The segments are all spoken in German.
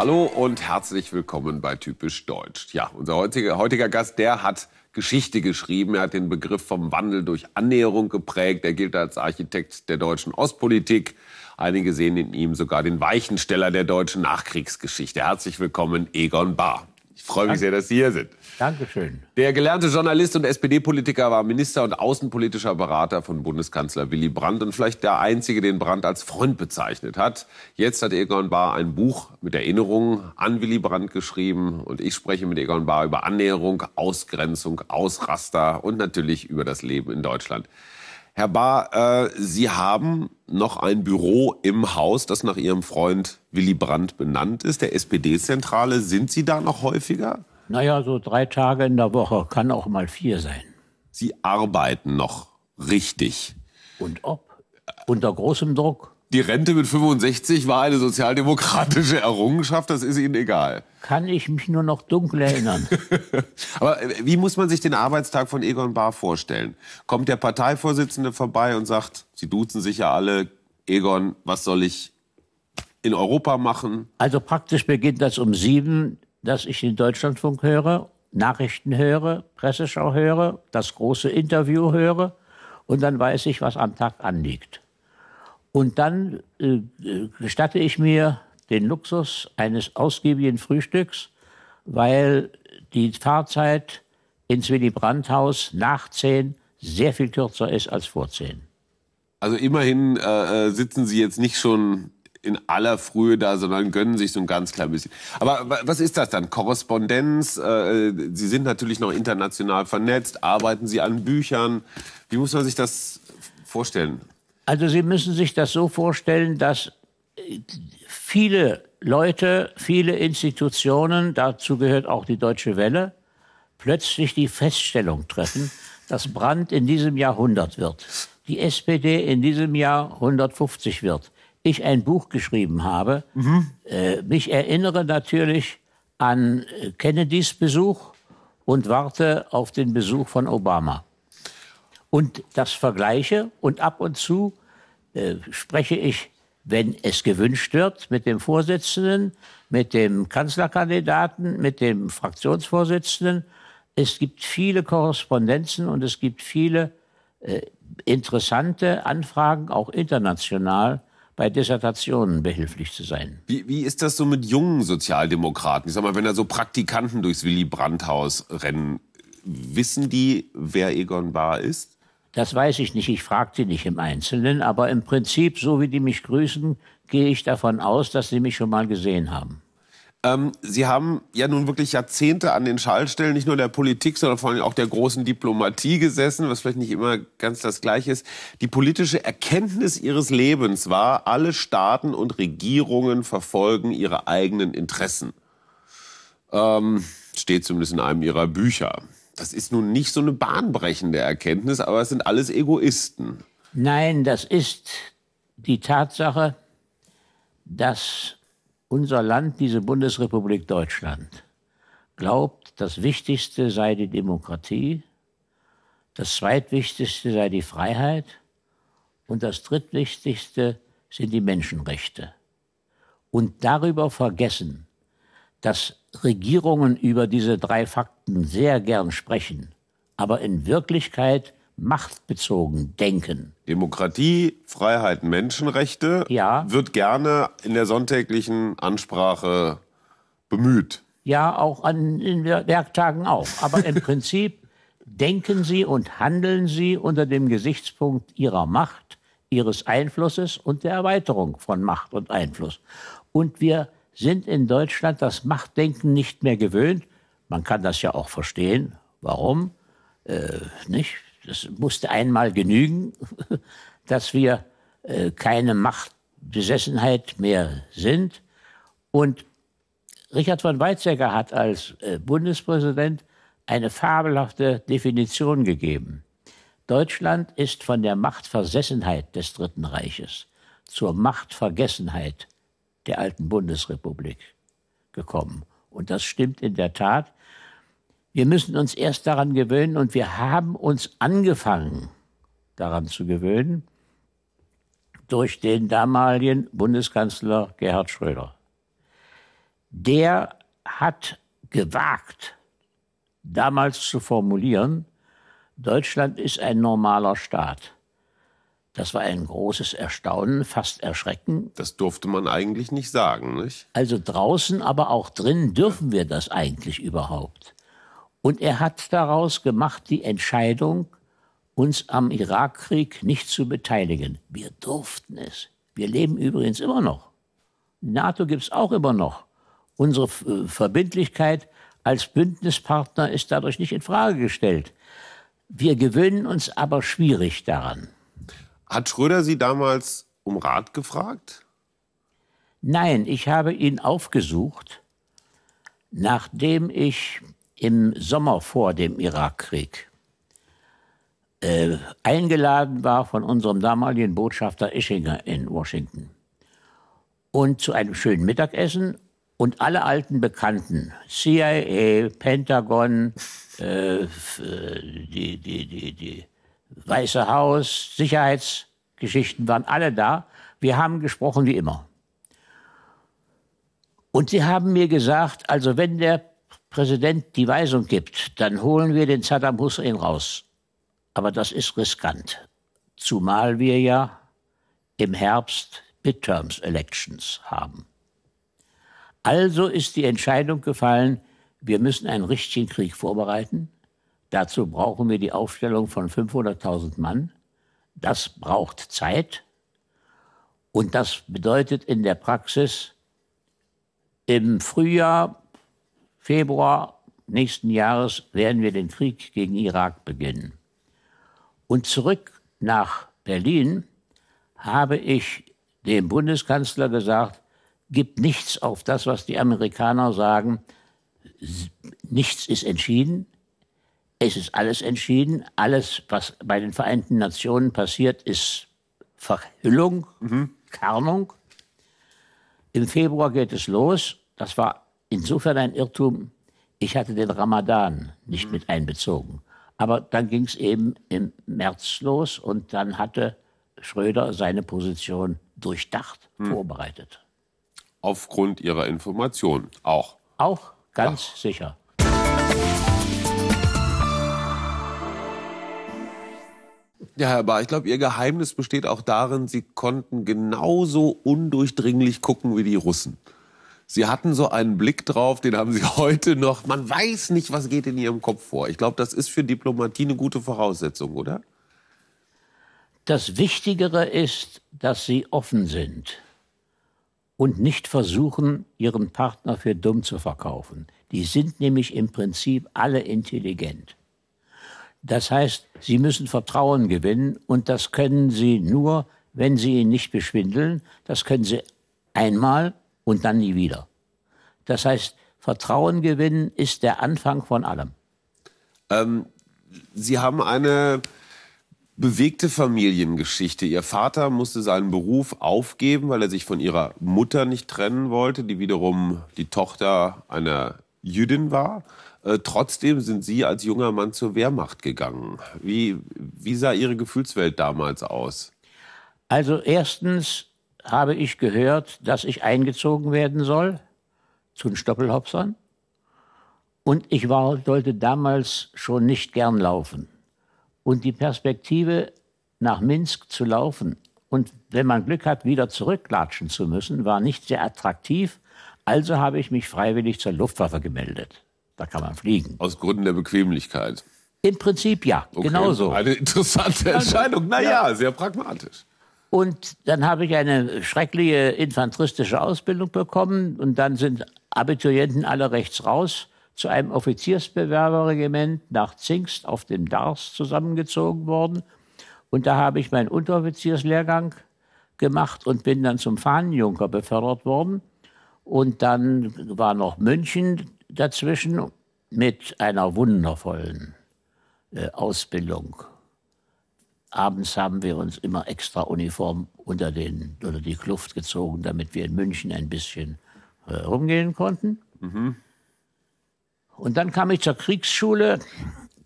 Hallo und herzlich willkommen bei Typisch Deutsch. Ja, unser heutiger, heutiger Gast, der hat Geschichte geschrieben. Er hat den Begriff vom Wandel durch Annäherung geprägt. Er gilt als Architekt der deutschen Ostpolitik. Einige sehen in ihm sogar den Weichensteller der deutschen Nachkriegsgeschichte. Herzlich willkommen, Egon Bahr. Ich freue mich Danke. sehr, dass Sie hier sind. Dankeschön. Der gelernte Journalist und SPD-Politiker war Minister und außenpolitischer Berater von Bundeskanzler Willy Brandt und vielleicht der Einzige, den Brandt als Freund bezeichnet hat. Jetzt hat Egon Bahr ein Buch mit Erinnerungen an Willy Brandt geschrieben und ich spreche mit Egon Bahr über Annäherung, Ausgrenzung, Ausraster und natürlich über das Leben in Deutschland. Herr Bahr, äh, Sie haben noch ein Büro im Haus, das nach Ihrem Freund Willy Brandt benannt ist, der SPD-Zentrale. Sind Sie da noch häufiger? Naja, so drei Tage in der Woche, kann auch mal vier sein. Sie arbeiten noch richtig. Und ob? Unter großem Druck. Die Rente mit 65 war eine sozialdemokratische Errungenschaft, das ist Ihnen egal. Kann ich mich nur noch dunkel erinnern. Aber äh, wie muss man sich den Arbeitstag von Egon Bahr vorstellen? Kommt der Parteivorsitzende vorbei und sagt, Sie duzen sich ja alle, Egon, was soll ich in Europa machen. Also praktisch beginnt das um sieben, dass ich den Deutschlandfunk höre, Nachrichten höre, Presseschau höre, das große Interview höre und dann weiß ich, was am Tag anliegt. Und dann äh, äh gestatte ich mir den Luxus eines ausgiebigen Frühstücks, weil die Fahrzeit ins Willy Brandt-Haus nach zehn sehr viel kürzer ist als vor zehn. Also immerhin äh, äh sitzen Sie jetzt nicht schon in aller Frühe da, sondern gönnen sich so ein ganz klein bisschen. Aber was ist das dann? Korrespondenz? Äh, äh, Sie sind natürlich noch international vernetzt. Arbeiten Sie an Büchern? Wie muss man sich das vorstellen? Also Sie müssen sich das so vorstellen, dass äh, viele Leute, viele Institutionen, dazu gehört auch die Deutsche Welle, plötzlich die Feststellung treffen, dass Brand in diesem Jahr 100 wird, die SPD in diesem Jahr 150 wird, ich ein Buch geschrieben habe. Mhm. Äh, mich erinnere natürlich an äh, Kennedys Besuch und warte auf den Besuch von Obama. Und das vergleiche und ab und zu äh, spreche ich, wenn es gewünscht wird, mit dem Vorsitzenden, mit dem Kanzlerkandidaten, mit dem Fraktionsvorsitzenden. Es gibt viele Korrespondenzen und es gibt viele äh, interessante Anfragen, auch international, bei Dissertationen behilflich zu sein. Wie, wie ist das so mit jungen Sozialdemokraten? Ich sag mal, wenn da so Praktikanten durchs Willy Brandt-Haus rennen, wissen die, wer Egon Bahr ist? Das weiß ich nicht. Ich frage die nicht im Einzelnen, aber im Prinzip, so wie die mich grüßen, gehe ich davon aus, dass sie mich schon mal gesehen haben. Ähm, Sie haben ja nun wirklich Jahrzehnte an den Schallstellen, nicht nur der Politik, sondern vor allem auch der großen Diplomatie gesessen, was vielleicht nicht immer ganz das Gleiche ist. Die politische Erkenntnis Ihres Lebens war, alle Staaten und Regierungen verfolgen ihre eigenen Interessen. Ähm, steht zumindest in einem Ihrer Bücher. Das ist nun nicht so eine bahnbrechende Erkenntnis, aber es sind alles Egoisten. Nein, das ist die Tatsache, dass unser Land, diese Bundesrepublik Deutschland, glaubt, das Wichtigste sei die Demokratie, das Zweitwichtigste sei die Freiheit und das Drittwichtigste sind die Menschenrechte. Und darüber vergessen, dass Regierungen über diese drei Fakten sehr gern sprechen, aber in Wirklichkeit machtbezogen denken Demokratie, Freiheit, Menschenrechte ja. wird gerne in der sonntäglichen Ansprache bemüht. Ja, auch an den Werktagen auch. Aber im Prinzip denken Sie und handeln Sie unter dem Gesichtspunkt Ihrer Macht, Ihres Einflusses und der Erweiterung von Macht und Einfluss. Und wir sind in Deutschland das Machtdenken nicht mehr gewöhnt. Man kann das ja auch verstehen. Warum? Äh, nicht? das musste einmal genügen, dass wir äh, keine Machtbesessenheit mehr sind. Und Richard von Weizsäcker hat als äh, Bundespräsident eine fabelhafte Definition gegeben. Deutschland ist von der Machtversessenheit des Dritten Reiches zur Machtvergessenheit der alten Bundesrepublik gekommen. Und das stimmt in der Tat. Wir müssen uns erst daran gewöhnen und wir haben uns angefangen daran zu gewöhnen durch den damaligen Bundeskanzler Gerhard Schröder. Der hat gewagt, damals zu formulieren, Deutschland ist ein normaler Staat. Das war ein großes Erstaunen, fast Erschrecken. Das durfte man eigentlich nicht sagen, nicht? Also draußen, aber auch drin dürfen wir das eigentlich überhaupt. Und er hat daraus gemacht die Entscheidung, uns am Irakkrieg nicht zu beteiligen. Wir durften es. Wir leben übrigens immer noch. NATO gibt es auch immer noch. Unsere äh, Verbindlichkeit als Bündnispartner ist dadurch nicht in Frage gestellt. Wir gewöhnen uns aber schwierig daran. Hat Schröder Sie damals um Rat gefragt? Nein, ich habe ihn aufgesucht, nachdem ich im Sommer vor dem Irakkrieg äh, eingeladen war von unserem damaligen Botschafter Ischinger in Washington. Und zu einem schönen Mittagessen und alle alten Bekannten, CIA, Pentagon, äh, äh, die, die, die, die Weiße Haus, Sicherheitsgeschichten waren alle da. Wir haben gesprochen wie immer. Und sie haben mir gesagt, also wenn der Präsident die Weisung gibt, dann holen wir den Saddam Hussein raus. Aber das ist riskant. Zumal wir ja im Herbst Midterms-Elections haben. Also ist die Entscheidung gefallen, wir müssen einen richtigen Krieg vorbereiten. Dazu brauchen wir die Aufstellung von 500.000 Mann. Das braucht Zeit. Und das bedeutet in der Praxis, im Frühjahr Februar nächsten Jahres werden wir den Krieg gegen Irak beginnen. Und zurück nach Berlin habe ich dem Bundeskanzler gesagt, gib nichts auf das, was die Amerikaner sagen. Nichts ist entschieden. Es ist alles entschieden. Alles, was bei den Vereinten Nationen passiert, ist Verhüllung, mhm. Karnung. Im Februar geht es los. Das war insofern ein Irrtum, ich hatte den Ramadan nicht mit einbezogen. Aber dann ging es eben im März los und dann hatte Schröder seine Position durchdacht, hm. vorbereitet. Aufgrund Ihrer Informationen auch. Auch, ganz Ach. sicher. Ja, Herr Bar, ich glaube, Ihr Geheimnis besteht auch darin, Sie konnten genauso undurchdringlich gucken wie die Russen. Sie hatten so einen Blick drauf, den haben Sie heute noch. Man weiß nicht, was geht in Ihrem Kopf vor. Ich glaube, das ist für Diplomatie eine gute Voraussetzung, oder? Das Wichtigere ist, dass Sie offen sind und nicht versuchen, Ihren Partner für dumm zu verkaufen. Die sind nämlich im Prinzip alle intelligent. Das heißt, Sie müssen Vertrauen gewinnen und das können Sie nur, wenn Sie ihn nicht beschwindeln. Das können Sie einmal und dann nie wieder. Das heißt, Vertrauen gewinnen ist der Anfang von allem. Ähm, Sie haben eine bewegte Familiengeschichte. Ihr Vater musste seinen Beruf aufgeben, weil er sich von ihrer Mutter nicht trennen wollte, die wiederum die Tochter einer Jüdin war. Äh, trotzdem sind Sie als junger Mann zur Wehrmacht gegangen. Wie, wie sah Ihre Gefühlswelt damals aus? Also erstens habe ich gehört, dass ich eingezogen werden soll zu den Stoppelhopsern. Und ich war, wollte damals schon nicht gern laufen. Und die Perspektive, nach Minsk zu laufen und wenn man Glück hat, wieder zurücklatschen zu müssen, war nicht sehr attraktiv. Also habe ich mich freiwillig zur Luftwaffe gemeldet. Da kann man fliegen. Aus Gründen der Bequemlichkeit. Im Prinzip ja, okay. genauso. Eine interessante also, Entscheidung. Naja, ja. sehr pragmatisch. Und dann habe ich eine schreckliche infanteristische Ausbildung bekommen und dann sind Abiturienten alle rechts raus zu einem Offiziersbewerberregiment nach Zingst auf dem Dars zusammengezogen worden. Und da habe ich meinen Unteroffizierslehrgang gemacht und bin dann zum Fahnenjunker befördert worden. Und dann war noch München dazwischen mit einer wundervollen äh, Ausbildung Abends haben wir uns immer extra Uniform unter, den, unter die Kluft gezogen, damit wir in München ein bisschen äh, rumgehen konnten. Mhm. Und dann kam ich zur Kriegsschule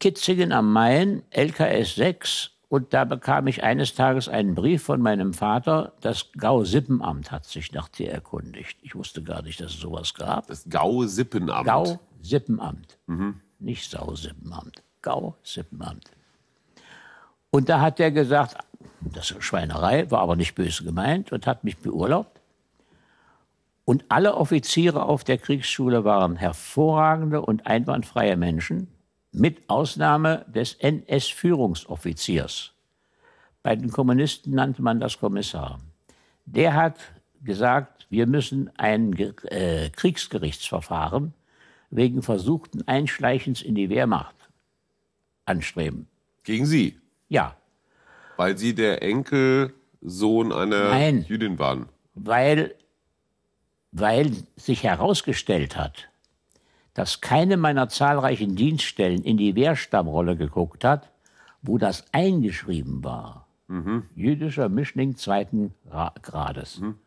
Kitzingen am Main, LKS 6. Und da bekam ich eines Tages einen Brief von meinem Vater. Das Gau-Sippenamt hat sich nach dir erkundigt. Ich wusste gar nicht, dass es sowas gab. Das Gau-Sippenamt. Gau-Sippenamt. Mhm. Nicht Sau-Sippenamt. Gau-Sippenamt. Und da hat er gesagt, das ist Schweinerei, war aber nicht böse gemeint und hat mich beurlaubt. Und alle Offiziere auf der Kriegsschule waren hervorragende und einwandfreie Menschen, mit Ausnahme des NS-Führungsoffiziers. Bei den Kommunisten nannte man das Kommissar. Der hat gesagt, wir müssen ein äh, Kriegsgerichtsverfahren wegen versuchten Einschleichens in die Wehrmacht anstreben. Gegen Sie? Ja. Weil sie der Enkelsohn einer Nein, Jüdin waren. Weil, weil sich herausgestellt hat, dass keine meiner zahlreichen Dienststellen in die Wehrstammrolle geguckt hat, wo das eingeschrieben war. Mhm. Jüdischer Mischling zweiten Grades. Mhm.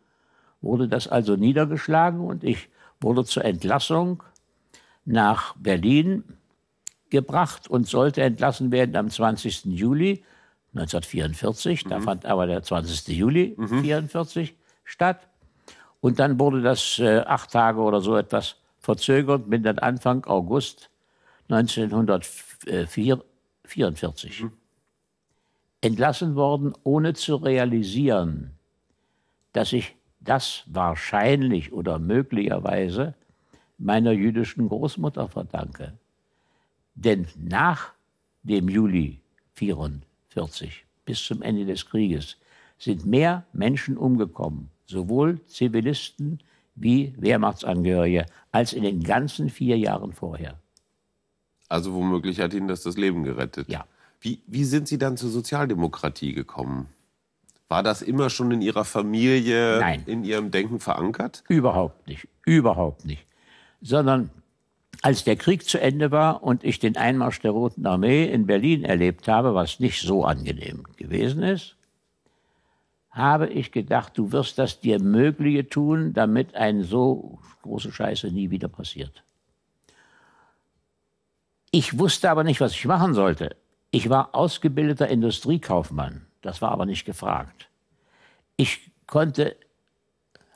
Wurde das also niedergeschlagen und ich wurde zur Entlassung nach Berlin gebracht und sollte entlassen werden am 20. Juli 1944. Mhm. Da fand aber der 20. Juli 1944 mhm. statt. Und dann wurde das äh, acht Tage oder so etwas verzögert, bin dann Anfang August 1944 mhm. entlassen worden, ohne zu realisieren, dass ich das wahrscheinlich oder möglicherweise meiner jüdischen Großmutter verdanke. Denn nach dem Juli 1944 bis zum Ende des Krieges sind mehr Menschen umgekommen, sowohl Zivilisten wie Wehrmachtsangehörige, als in den ganzen vier Jahren vorher. Also womöglich hat Ihnen das das Leben gerettet. Ja. Wie, wie sind Sie dann zur Sozialdemokratie gekommen? War das immer schon in Ihrer Familie, Nein. in Ihrem Denken verankert? Überhaupt nicht, überhaupt nicht. Sondern als der Krieg zu Ende war und ich den Einmarsch der Roten Armee in Berlin erlebt habe, was nicht so angenehm gewesen ist, habe ich gedacht, du wirst das dir Mögliche tun, damit eine so große Scheiße nie wieder passiert. Ich wusste aber nicht, was ich machen sollte. Ich war ausgebildeter Industriekaufmann, das war aber nicht gefragt. Ich konnte,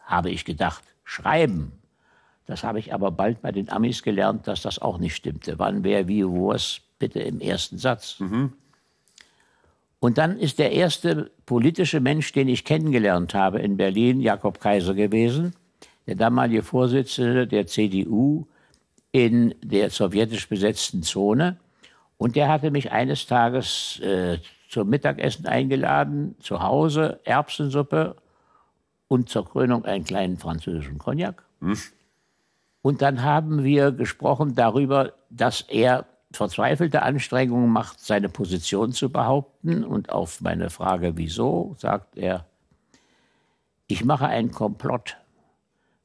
habe ich gedacht, schreiben, das habe ich aber bald bei den Amis gelernt, dass das auch nicht stimmte. Wann, wer, wie, wo, was, bitte im ersten Satz. Mhm. Und dann ist der erste politische Mensch, den ich kennengelernt habe in Berlin, Jakob Kaiser gewesen, der damalige Vorsitzende der CDU in der sowjetisch besetzten Zone. Und der hatte mich eines Tages äh, zum Mittagessen eingeladen, zu Hause, Erbsensuppe und zur Krönung einen kleinen französischen Cognac. Mhm. Und dann haben wir gesprochen darüber, dass er verzweifelte Anstrengungen macht, seine Position zu behaupten. Und auf meine Frage, wieso, sagt er, ich mache einen Komplott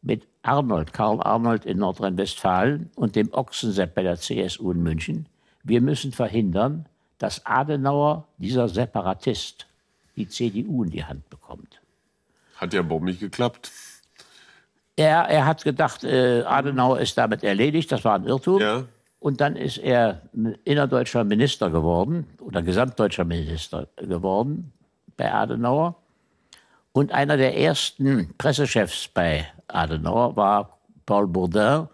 mit Arnold, Karl Arnold in Nordrhein-Westfalen und dem Ochsensepp bei der CSU in München. Wir müssen verhindern, dass Adenauer, dieser Separatist, die CDU in die Hand bekommt. Hat ja bombig geklappt. Er, er hat gedacht, äh, Adenauer ist damit erledigt, das war ein Irrtum. Ja. Und dann ist er innerdeutscher Minister geworden oder gesamtdeutscher Minister geworden bei Adenauer. Und einer der ersten Pressechefs bei Adenauer war Paul Bourdin.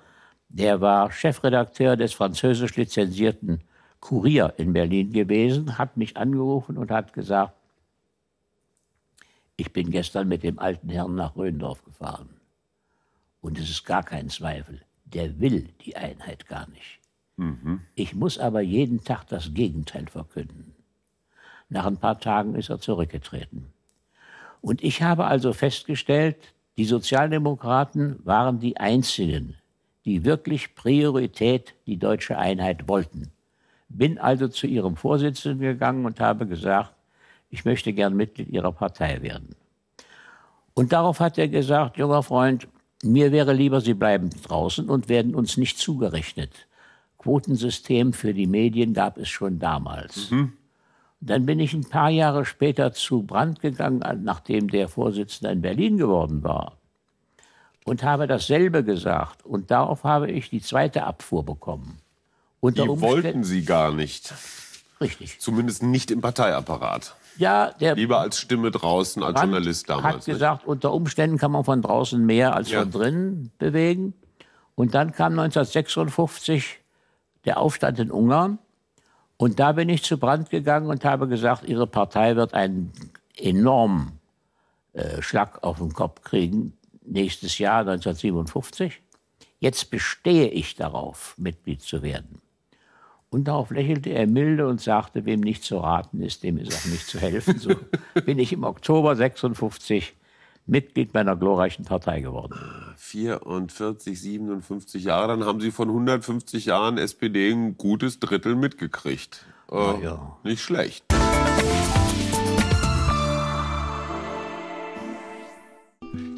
Der war Chefredakteur des französisch lizenzierten Kurier in Berlin gewesen, hat mich angerufen und hat gesagt, ich bin gestern mit dem alten Herrn nach Röndorf gefahren. Und es ist gar kein Zweifel, der will die Einheit gar nicht. Mhm. Ich muss aber jeden Tag das Gegenteil verkünden. Nach ein paar Tagen ist er zurückgetreten. Und ich habe also festgestellt, die Sozialdemokraten waren die Einzigen, die wirklich Priorität die deutsche Einheit wollten. Bin also zu ihrem Vorsitzenden gegangen und habe gesagt, ich möchte gern Mitglied ihrer Partei werden. Und darauf hat er gesagt, junger Freund, mir wäre lieber, sie bleiben draußen und werden uns nicht zugerechnet. Quotensystem für die Medien gab es schon damals. Mhm. Dann bin ich ein paar Jahre später zu Brand gegangen, nachdem der Vorsitzende in Berlin geworden war, und habe dasselbe gesagt. Und darauf habe ich die zweite Abfuhr bekommen. Unter die wollten Sie gar nicht. Richtig. Zumindest nicht im Parteiapparat. Ja, der Lieber als Stimme draußen, als Brandt Journalist damals. hat gesagt, nicht. unter Umständen kann man von draußen mehr als ja. von drinnen bewegen. Und dann kam 1956 der Aufstand in Ungarn. Und da bin ich zu Brand gegangen und habe gesagt, Ihre Partei wird einen enormen äh, Schlag auf den Kopf kriegen nächstes Jahr, 1957. Jetzt bestehe ich darauf, Mitglied zu werden. Und darauf lächelte er milde und sagte, wem nicht zu raten ist, dem ist auch nicht zu helfen. So bin ich im Oktober 56 Mitglied meiner glorreichen Partei geworden. 44, 57 Jahre, dann haben Sie von 150 Jahren SPD ein gutes Drittel mitgekriegt. Äh, ja. Nicht schlecht.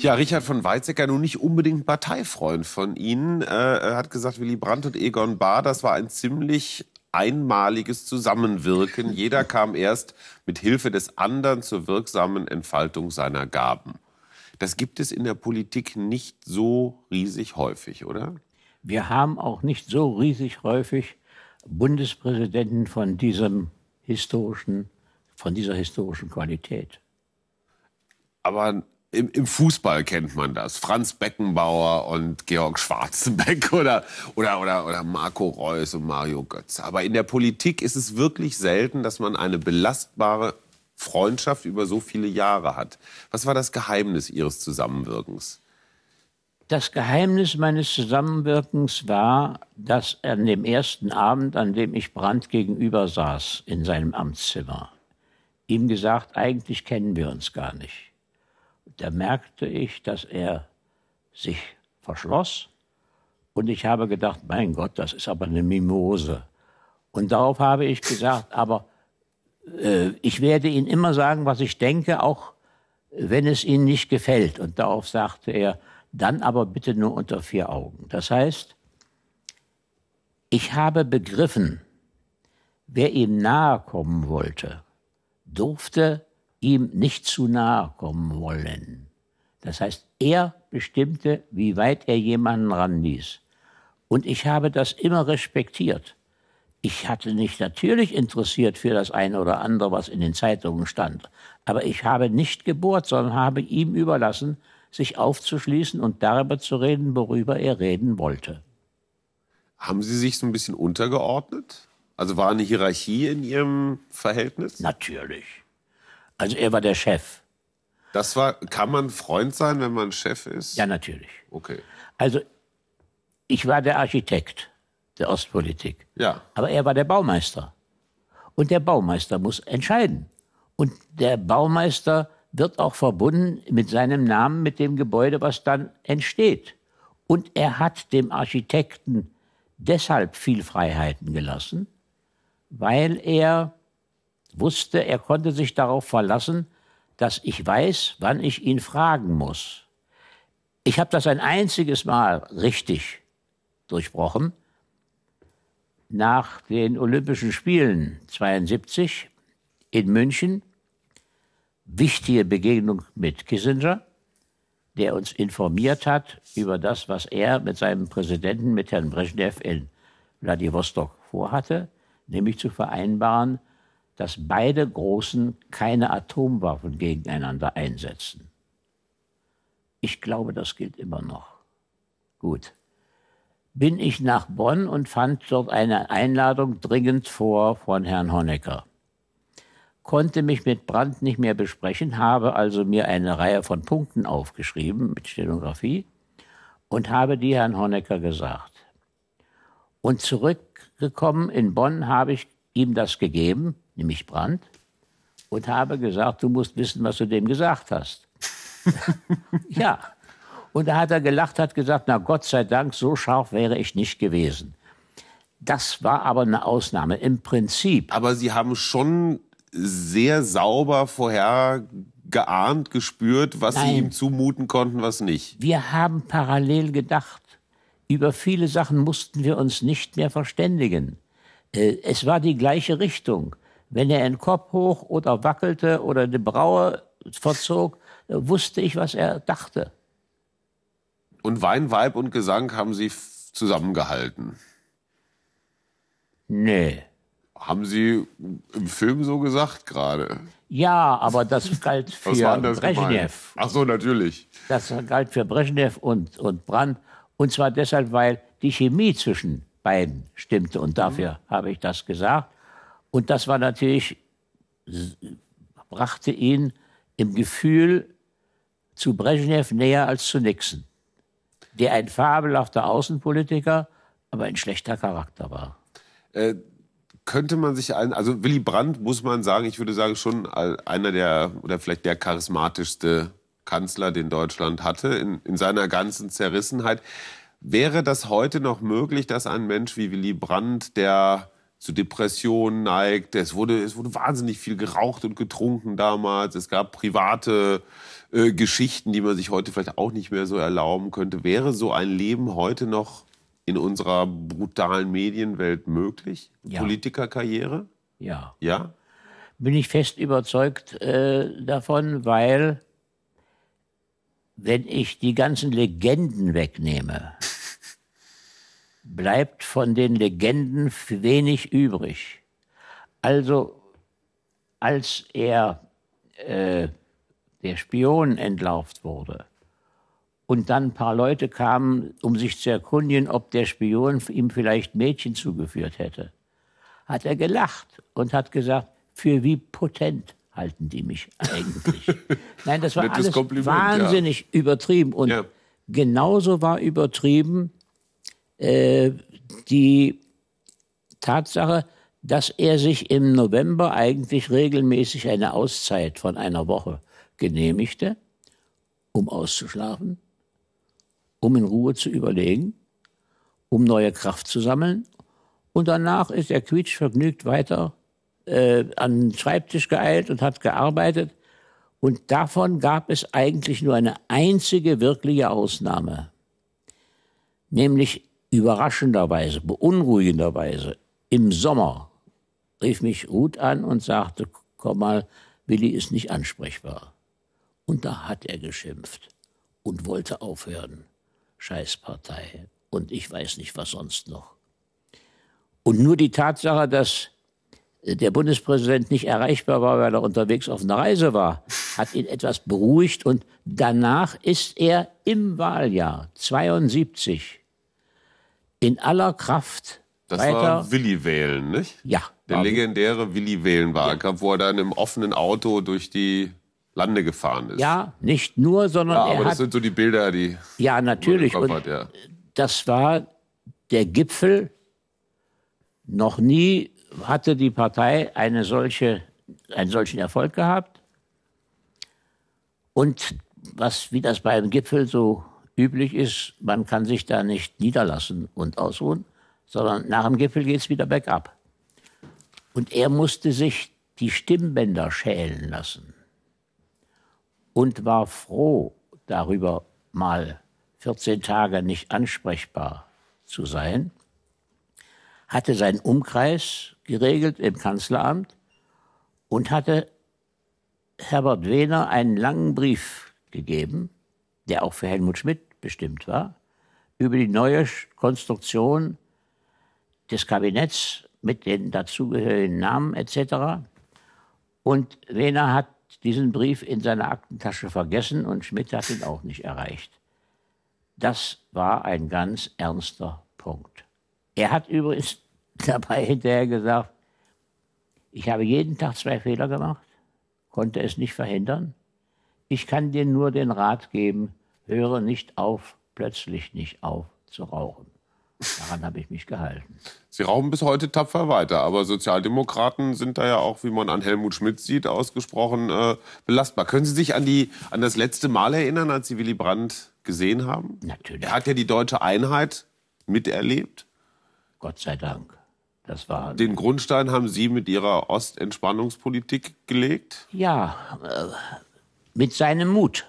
Ja, Richard von Weizsäcker, nun nicht unbedingt Parteifreund von Ihnen, äh, hat gesagt, Willy Brandt und Egon Bahr, das war ein ziemlich einmaliges Zusammenwirken. Jeder kam erst mit Hilfe des anderen zur wirksamen Entfaltung seiner Gaben. Das gibt es in der Politik nicht so riesig häufig, oder? Wir haben auch nicht so riesig häufig Bundespräsidenten von diesem historischen, von dieser historischen Qualität. Aber im, im, Fußball kennt man das. Franz Beckenbauer und Georg Schwarzenbeck oder, oder, oder, oder Marco Reus und Mario Götze. Aber in der Politik ist es wirklich selten, dass man eine belastbare Freundschaft über so viele Jahre hat. Was war das Geheimnis Ihres Zusammenwirkens? Das Geheimnis meines Zusammenwirkens war, dass an dem ersten Abend, an dem ich Brandt gegenüber saß in seinem Amtszimmer, ihm gesagt, eigentlich kennen wir uns gar nicht da merkte ich, dass er sich verschloss. Und ich habe gedacht, mein Gott, das ist aber eine Mimose. Und darauf habe ich gesagt, aber äh, ich werde Ihnen immer sagen, was ich denke, auch wenn es Ihnen nicht gefällt. Und darauf sagte er, dann aber bitte nur unter vier Augen. Das heißt, ich habe begriffen, wer ihm nahe kommen wollte, durfte ihm nicht zu nahe kommen wollen. Das heißt, er bestimmte, wie weit er jemanden ranließ. Und ich habe das immer respektiert. Ich hatte mich natürlich interessiert für das eine oder andere, was in den Zeitungen stand. Aber ich habe nicht gebohrt, sondern habe ihm überlassen, sich aufzuschließen und darüber zu reden, worüber er reden wollte. Haben Sie sich so ein bisschen untergeordnet? Also war eine Hierarchie in Ihrem Verhältnis? Natürlich. Also er war der Chef. Das war, kann man Freund sein, wenn man Chef ist? Ja, natürlich. Okay. Also ich war der Architekt der Ostpolitik. Ja. Aber er war der Baumeister. Und der Baumeister muss entscheiden. Und der Baumeister wird auch verbunden mit seinem Namen, mit dem Gebäude, was dann entsteht. Und er hat dem Architekten deshalb viel Freiheiten gelassen, weil er wusste, er konnte sich darauf verlassen, dass ich weiß, wann ich ihn fragen muss. Ich habe das ein einziges Mal richtig durchbrochen. Nach den Olympischen Spielen 72 in München, wichtige Begegnung mit Kissinger, der uns informiert hat über das, was er mit seinem Präsidenten, mit Herrn Brezhnev in Wladivostok vorhatte, nämlich zu vereinbaren, dass beide Großen keine Atomwaffen gegeneinander einsetzen. Ich glaube, das gilt immer noch. Gut. Bin ich nach Bonn und fand dort eine Einladung dringend vor von Herrn Honecker. Konnte mich mit Brandt nicht mehr besprechen, habe also mir eine Reihe von Punkten aufgeschrieben mit Stenografie und habe die Herrn Honecker gesagt. Und zurückgekommen in Bonn habe ich ihm das gegeben nämlich Brandt, und habe gesagt, du musst wissen, was du dem gesagt hast. ja. Und da hat er gelacht, hat gesagt, na Gott sei Dank, so scharf wäre ich nicht gewesen. Das war aber eine Ausnahme im Prinzip. Aber Sie haben schon sehr sauber vorher geahnt, gespürt, was Nein. Sie ihm zumuten konnten, was nicht. Wir haben parallel gedacht. Über viele Sachen mussten wir uns nicht mehr verständigen. Äh, es war die gleiche Richtung. Wenn er den Kopf hoch oder wackelte oder eine Braue verzog, äh, wusste ich, was er dachte. Und Wein, Weib und Gesang haben Sie zusammengehalten? Nee. Haben Sie im Film so gesagt gerade? Ja, aber das galt für das Brezhnev. Gemein? Ach so, natürlich. Das galt für Brezhnev und, und Brandt. Und zwar deshalb, weil die Chemie zwischen beiden stimmte. Und dafür mhm. habe ich das gesagt. Und das war natürlich, brachte ihn im Gefühl zu Brezhnev näher als zu Nixon, der ein fabelhafter Außenpolitiker, aber ein schlechter Charakter war. Äh, könnte man sich ein, also Willy Brandt muss man sagen, ich würde sagen schon einer der oder vielleicht der charismatischste Kanzler, den Deutschland hatte, in, in seiner ganzen Zerrissenheit. Wäre das heute noch möglich, dass ein Mensch wie Willy Brandt, der zu Depressionen neigt. Es wurde, es wurde wahnsinnig viel geraucht und getrunken damals. Es gab private äh, Geschichten, die man sich heute vielleicht auch nicht mehr so erlauben könnte. Wäre so ein Leben heute noch in unserer brutalen Medienwelt möglich? Ja. Politikerkarriere? Ja. Ja? Bin ich fest überzeugt äh, davon, weil wenn ich die ganzen Legenden wegnehme, bleibt von den Legenden wenig übrig. Also als er äh, der Spion entlarvt wurde und dann ein paar Leute kamen, um sich zu erkundigen, ob der Spion ihm vielleicht Mädchen zugeführt hätte, hat er gelacht und hat gesagt, für wie potent halten die mich eigentlich? Nein, das war alles Kompliment, wahnsinnig ja. übertrieben und ja. genauso war übertrieben äh, die Tatsache, dass er sich im November eigentlich regelmäßig eine Auszeit von einer Woche genehmigte, um auszuschlafen, um in Ruhe zu überlegen, um neue Kraft zu sammeln. Und danach ist er quietschvergnügt weiter äh, an den Schreibtisch geeilt und hat gearbeitet. Und davon gab es eigentlich nur eine einzige wirkliche Ausnahme. Nämlich überraschenderweise, beunruhigenderweise im Sommer rief mich Ruth an und sagte, komm mal, Willi ist nicht ansprechbar. Und da hat er geschimpft und wollte aufhören. Scheißpartei und ich weiß nicht was sonst noch. Und nur die Tatsache, dass äh, der Bundespräsident nicht erreichbar war, weil er unterwegs auf einer Reise war, hat ihn etwas beruhigt und danach ist er im Wahljahr 72 in aller Kraft das weiter. war Willi Wählen, nicht? Ja. Der legendäre Willi Wählen-Wahlkampf, ja. wo er dann im offenen Auto durch die Lande gefahren ist. Ja, nicht nur, sondern. Ja, aber er das sind so die Bilder, die. Ja, natürlich. Und hat, ja. Das war der Gipfel. Noch nie hatte die Partei eine solche, einen solchen Erfolg gehabt. Und was, wie das beim Gipfel so üblich ist, man kann sich da nicht niederlassen und ausruhen, sondern nach dem Gipfel geht es wieder bergab. Und er musste sich die Stimmbänder schälen lassen und war froh darüber, mal 14 Tage nicht ansprechbar zu sein, hatte seinen Umkreis geregelt im Kanzleramt und hatte Herbert Wehner einen langen Brief gegeben, der auch für Helmut Schmidt bestimmt war, über die neue Konstruktion des Kabinetts mit den dazugehörigen Namen etc. Und Wehner hat diesen Brief in seiner Aktentasche vergessen und Schmidt hat ihn auch nicht erreicht. Das war ein ganz ernster Punkt. Er hat übrigens dabei hinterher gesagt, ich habe jeden Tag zwei Fehler gemacht, konnte es nicht verhindern. Ich kann dir nur den Rat geben, höre nicht auf, plötzlich nicht auf zu rauchen. Daran habe ich mich gehalten. Sie rauchen bis heute tapfer weiter, aber Sozialdemokraten sind da ja auch, wie man an Helmut Schmidt sieht, ausgesprochen äh, belastbar. Können Sie sich an, die, an das letzte Mal erinnern, als Sie Willy Brandt gesehen haben? Natürlich. Er hat ja die deutsche Einheit miterlebt. Gott sei Dank. Das war Den Grundstein haben Sie mit Ihrer Ostentspannungspolitik gelegt? Ja, äh, mit seinem Mut.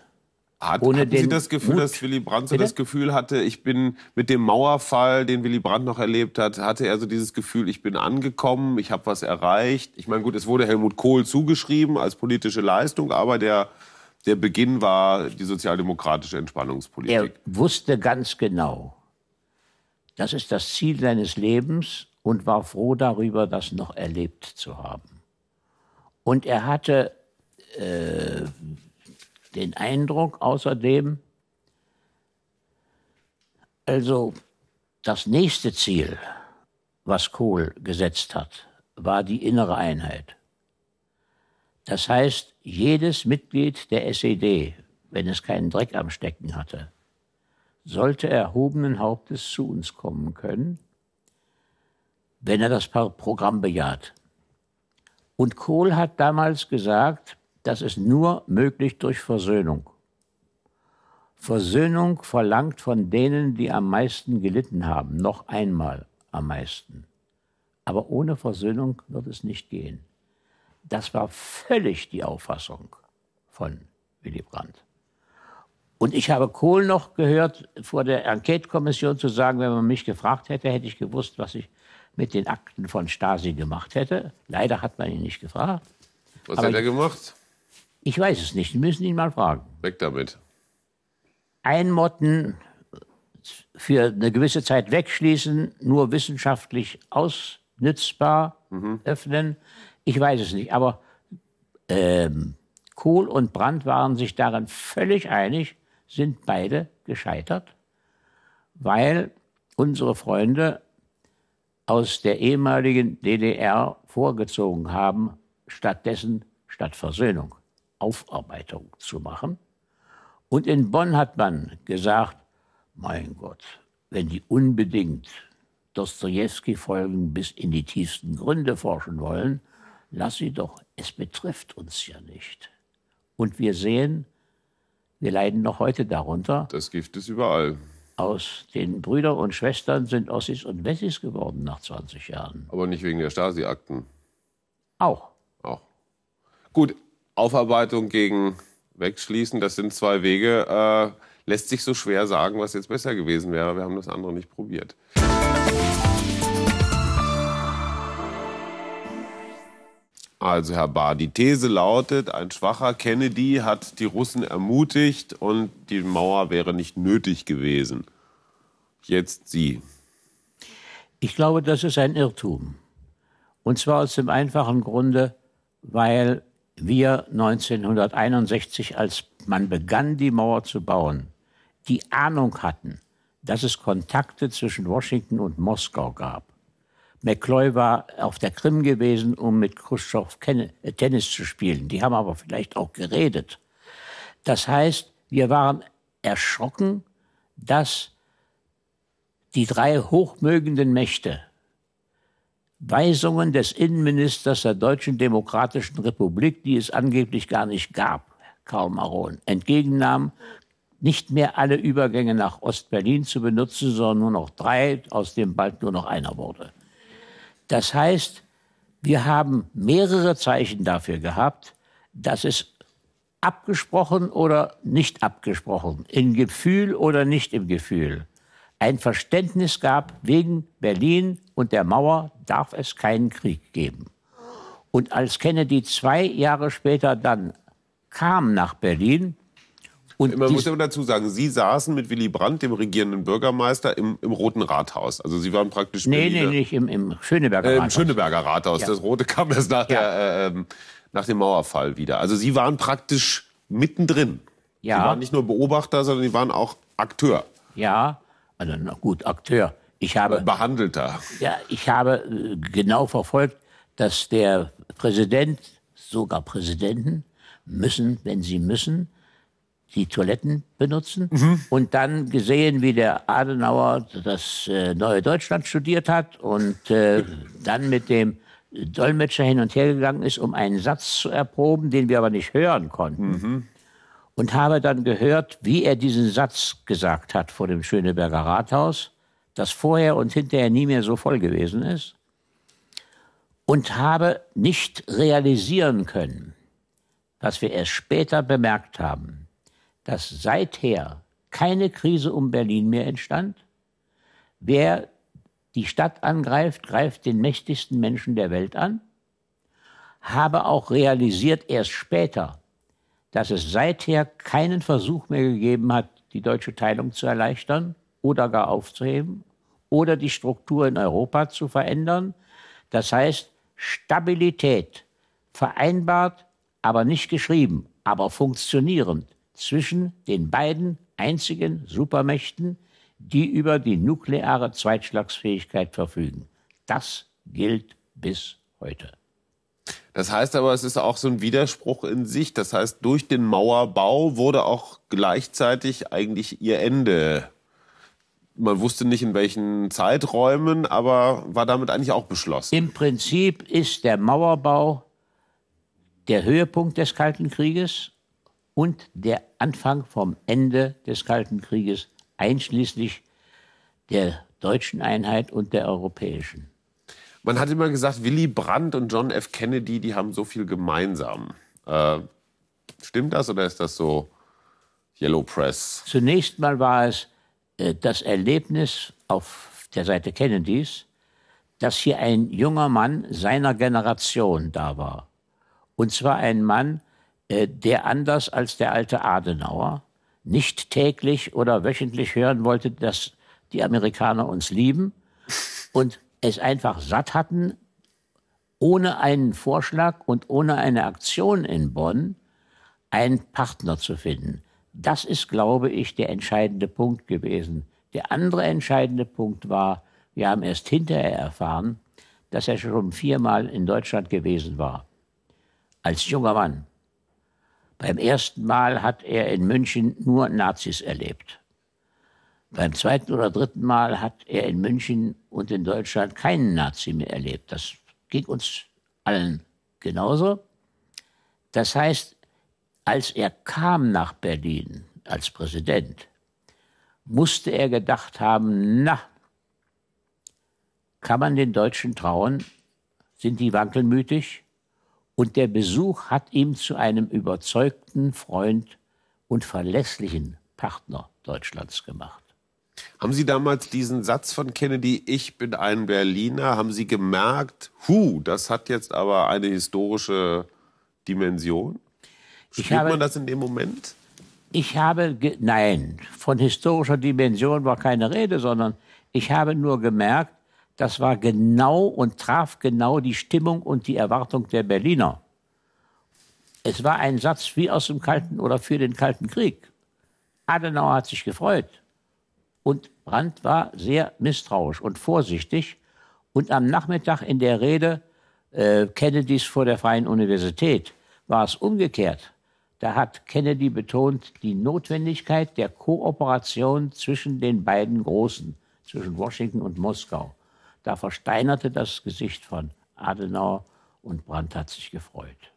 Hat, ohne hatten den Sie das Gefühl, Mut. dass Willy Brandt so Bitte? das Gefühl hatte, ich bin mit dem Mauerfall, den Willy Brandt noch erlebt hat, hatte er so dieses Gefühl, ich bin angekommen, ich habe was erreicht. Ich meine, gut, es wurde Helmut Kohl zugeschrieben als politische Leistung, aber der, der Beginn war die sozialdemokratische Entspannungspolitik. Er wusste ganz genau, das ist das Ziel seines Lebens und war froh darüber, das noch erlebt zu haben. Und er hatte äh, den Eindruck außerdem, also das nächste Ziel, was Kohl gesetzt hat, war die innere Einheit. Das heißt, jedes Mitglied der SED, wenn es keinen Dreck am Stecken hatte, sollte erhobenen Hauptes zu uns kommen können, wenn er das Programm bejaht. Und Kohl hat damals gesagt, das ist nur möglich durch Versöhnung. Versöhnung verlangt von denen, die am meisten gelitten haben, noch einmal am meisten. Aber ohne Versöhnung wird es nicht gehen. Das war völlig die Auffassung von Willy Brandt. Und ich habe Kohl noch gehört, vor der Enquete-Kommission zu sagen, wenn man mich gefragt hätte, hätte ich gewusst, was ich mit den Akten von Stasi gemacht hätte. Leider hat man ihn nicht gefragt. Was Aber hat er gemacht? Ich weiß es nicht, wir müssen ihn mal fragen. Weg damit. Einmotten, für eine gewisse Zeit wegschließen, nur wissenschaftlich ausnützbar mhm. öffnen. Ich weiß es nicht, aber ähm, Kohl und Brandt waren sich darin völlig einig, sind beide gescheitert, weil unsere Freunde aus der ehemaligen DDR vorgezogen haben, stattdessen statt Versöhnung. Aufarbeitung zu machen. Und in Bonn hat man gesagt, mein Gott, wenn die unbedingt Dostoevsky folgen bis in die tiefsten Gründe forschen wollen, lass sie doch, es betrifft uns ja nicht. Und wir sehen, wir leiden noch heute darunter. Das Gift ist überall. Aus den Brüdern und Schwestern sind Ossis und Wessis geworden nach 20 Jahren. Aber nicht wegen der Stasi-Akten. Auch. Auch. Gut, Aufarbeitung gegen Wegschließen, das sind zwei Wege. Äh, lässt sich so schwer sagen, was jetzt besser gewesen wäre. Wir haben das andere nicht probiert. Also, Herr Bahr, die These lautet, ein schwacher Kennedy hat die Russen ermutigt und die Mauer wäre nicht nötig gewesen. Jetzt Sie. Ich glaube, das ist ein Irrtum. Und zwar aus dem einfachen Grunde, weil wir 1961, als man begann, die Mauer zu bauen, die Ahnung hatten, dass es Kontakte zwischen Washington und Moskau gab. McCloy war auf der Krim gewesen, um mit Khrushchev äh, Tennis zu spielen. Die haben aber vielleicht auch geredet. Das heißt, wir waren erschrocken, dass die drei hochmögenden Mächte, Weisungen des Innenministers der Deutschen Demokratischen Republik, die es angeblich gar nicht gab, Karl Maron, entgegennahm, nicht mehr alle Übergänge nach Ostberlin zu benutzen, sondern nur noch drei, aus dem bald nur noch einer wurde. Das heißt, wir haben mehrere Zeichen dafür gehabt, dass es abgesprochen oder nicht abgesprochen, in Gefühl oder nicht im Gefühl, ein Verständnis gab, wegen Berlin und der Mauer darf es keinen Krieg geben. Und als Kennedy zwei Jahre später dann kam nach Berlin, und man muss ja dazu sagen, Sie saßen mit Willy Brandt, dem regierenden Bürgermeister, im, im Roten Rathaus. Also Sie waren praktisch. Nee, Berliner, nee, nicht im, im Schöneberger äh, Rathaus. Im Schöneberger Rathaus. Ja. Das Rote kam erst nach, ja. der, äh, ähm, nach dem Mauerfall wieder. Also Sie waren praktisch mittendrin. Ja. Sie waren nicht nur Beobachter, sondern Sie waren auch Akteur. Ja, also na gut, Akteur. Ich habe behandelter. Ja, ich habe äh, genau verfolgt, dass der Präsident, sogar Präsidenten müssen, wenn sie müssen, die Toiletten benutzen mhm. und dann gesehen, wie der Adenauer das äh, neue Deutschland studiert hat und äh, dann mit dem Dolmetscher hin und her gegangen ist, um einen Satz zu erproben, den wir aber nicht hören konnten. Mhm und habe dann gehört, wie er diesen Satz gesagt hat vor dem Schöneberger Rathaus, das vorher und hinterher nie mehr so voll gewesen ist, und habe nicht realisieren können, was wir erst später bemerkt haben, dass seither keine Krise um Berlin mehr entstand. Wer die Stadt angreift, greift den mächtigsten Menschen der Welt an. Habe auch realisiert erst später, dass es seither keinen Versuch mehr gegeben hat, die deutsche Teilung zu erleichtern oder gar aufzuheben oder die Struktur in Europa zu verändern. Das heißt, Stabilität vereinbart, aber nicht geschrieben, aber funktionierend zwischen den beiden einzigen Supermächten, die über die nukleare Zweitschlagsfähigkeit verfügen. Das gilt bis heute. Das heißt aber, es ist auch so ein Widerspruch in sich. Das heißt, durch den Mauerbau wurde auch gleichzeitig eigentlich ihr Ende. Man wusste nicht in welchen Zeiträumen, aber war damit eigentlich auch beschlossen. Im Prinzip ist der Mauerbau der Höhepunkt des Kalten Krieges und der Anfang vom Ende des Kalten Krieges, einschließlich der deutschen Einheit und der europäischen. Man hat immer gesagt, Willy Brandt und John F. Kennedy, die haben so viel gemeinsam. Äh, stimmt das oder ist das so Yellow Press? Zunächst mal war es äh, das Erlebnis auf der Seite Kennedys, dass hier ein junger Mann seiner Generation da war. Und zwar ein Mann, äh, der anders als der alte Adenauer nicht täglich oder wöchentlich hören wollte, dass die Amerikaner uns lieben und es einfach satt hatten, ohne einen Vorschlag und ohne eine Aktion in Bonn einen Partner zu finden. Das ist, glaube ich, der entscheidende Punkt gewesen. Der andere entscheidende Punkt war, wir haben erst hinterher erfahren, dass er schon viermal in Deutschland gewesen war, als junger Mann. Beim ersten Mal hat er in München nur Nazis erlebt. Beim zweiten oder dritten Mal hat er in München und in Deutschland keinen Nazi mehr erlebt. Das ging uns allen genauso. Das heißt, als er kam nach Berlin als Präsident, musste er gedacht haben, na, kann man den Deutschen trauen? Sind die wankelmütig? Und der Besuch hat ihm zu einem überzeugten Freund und verlässlichen Partner Deutschlands gemacht. Haben Sie damals diesen Satz von Kennedy, ich bin ein Berliner, haben Sie gemerkt, hu, das hat jetzt aber eine historische Dimension? Spürt habe, man das in dem Moment? Ich habe, nein, von historischer Dimension war keine Rede, sondern ich habe nur gemerkt, das war genau und traf genau die Stimmung und die Erwartung der Berliner. Es war ein Satz wie aus dem Kalten oder für den Kalten Krieg. Adenauer hat sich gefreut. Und Brandt war sehr misstrauisch und vorsichtig. Und am Nachmittag in der Rede äh, Kennedys vor der Freien Universität war es umgekehrt. Da hat Kennedy betont die Notwendigkeit der Kooperation zwischen den beiden Großen, zwischen Washington und Moskau. Da versteinerte das Gesicht von Adenauer und Brandt hat sich gefreut.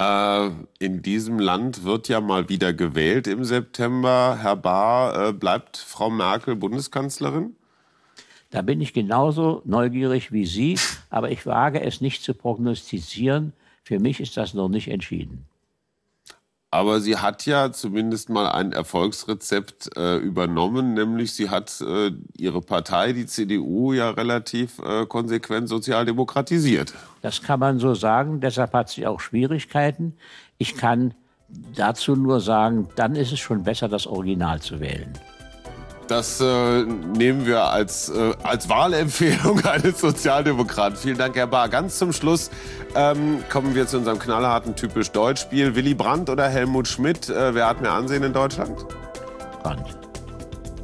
Äh, in diesem Land wird ja mal wieder gewählt im September. Herr Bahr, äh, bleibt Frau Merkel Bundeskanzlerin? Da bin ich genauso neugierig wie Sie, aber ich wage es nicht zu prognostizieren. Für mich ist das noch nicht entschieden. Aber sie hat ja zumindest mal ein Erfolgsrezept äh, übernommen, nämlich sie hat äh, ihre Partei, die CDU, ja relativ äh, konsequent sozialdemokratisiert. Das kann man so sagen, deshalb hat sie auch Schwierigkeiten. Ich kann dazu nur sagen, dann ist es schon besser, das Original zu wählen. Das äh, nehmen wir als, äh, als Wahlempfehlung eines Sozialdemokraten. Vielen Dank, Herr Bahr. Ganz zum Schluss ähm, kommen wir zu unserem knallharten typisch Deutschspiel. Willy Brandt oder Helmut Schmidt? Äh, wer hat mehr Ansehen in Deutschland? Brandt.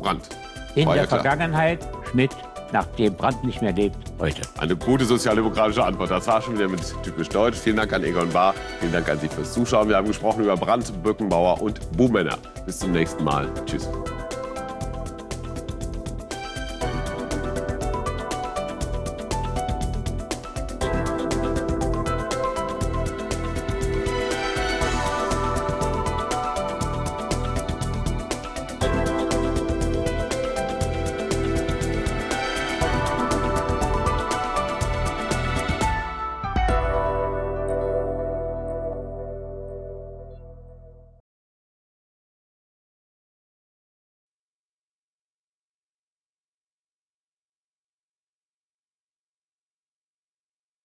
Brandt. In War der ja Vergangenheit Schmidt, nachdem Brandt nicht mehr lebt, heute. Eine gute sozialdemokratische Antwort. Das war schon wieder mit typisch Deutsch. Vielen Dank an Egon Bahr. Vielen Dank an Sie fürs Zuschauen. Wir haben gesprochen über Brandt, Böckenbauer und Buhmänner. Bis zum nächsten Mal. Tschüss.